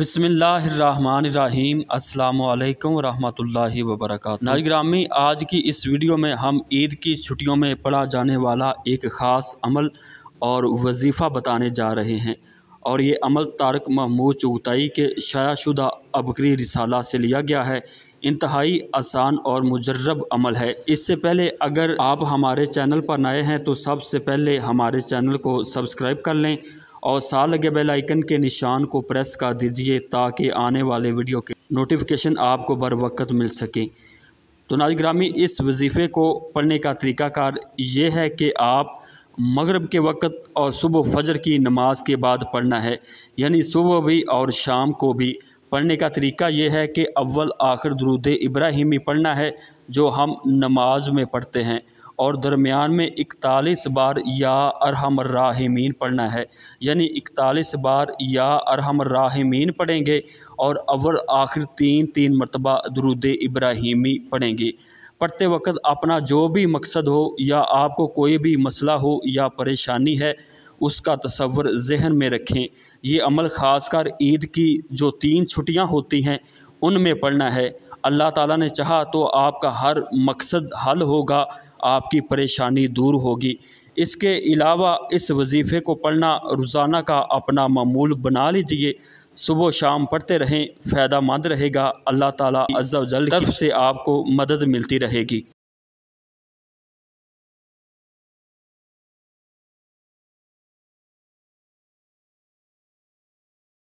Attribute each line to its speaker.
Speaker 1: बिसमीम् अल्लाम रहमतुल्लाहि वबरक नाजग्रामी आज की इस वीडियो में हम ईद की छुट्टियों में पढ़ा जाने वाला एक ख़ास अमल और वजीफ़ा बताने जा रहे हैं और ये अमल तारक महमूद चुगताई के शायाशुदा अबकरी रिसाला से लिया गया है इंतहाई आसान और मुजरब अमल है इससे पहले अगर आप हमारे चैनल पर नए हैं तो सबसे पहले हमारे चैनल को सब्सक्राइब कर लें और साथ लगे बेल आइकन के निशान को प्रेस कर दीजिए ताकि आने वाले वीडियो के नोटिफिकेशन आपको बर वक्त मिल सकें तो नाजग्रामी इस वजीफ़े को पढ़ने का तरीक़ाकार ये है कि आप मगरब के वक़्त और सुबह फजर की नमाज के बाद पढ़ना है यानी सुबह भी और शाम को भी पढ़ने का तरीका ये है कि अव्वल आखिर दरूद इब्राहिमी पढ़ना है जो हम नमाज में पढ़ते हैं और दरमियान में इकतालीस बार या अरहमर्राहिमीन पढ़ना है यानी इकतालीस बार या अरहमर्राहिमीन पढ़ेंगे और अव्वल आखिर तीन तीन मरतबा दरूद इब्राहिमी पढ़ेंगे पढ़ते वक्त अपना जो भी मकसद हो या आपको कोई भी मसला हो या परेशानी है उसका तस्वर जहन में रखें ये अमल ख़ास कर ईद की जो तीन छुट्टियाँ होती हैं उनमें पढ़ना है अल्लाह ताला ने चाहा तो आपका हर मकसद हल होगा आपकी परेशानी दूर होगी इसके अलावा इस वजीफ़े को पढ़ना रोज़ाना का अपना मामूल बना लीजिए सुबह शाम पढ़ते रहें फ़ायदा मंद रहेगा अल्लाह ताला अज्जा जल्द तरफ से आपको मदद मिलती रहेगी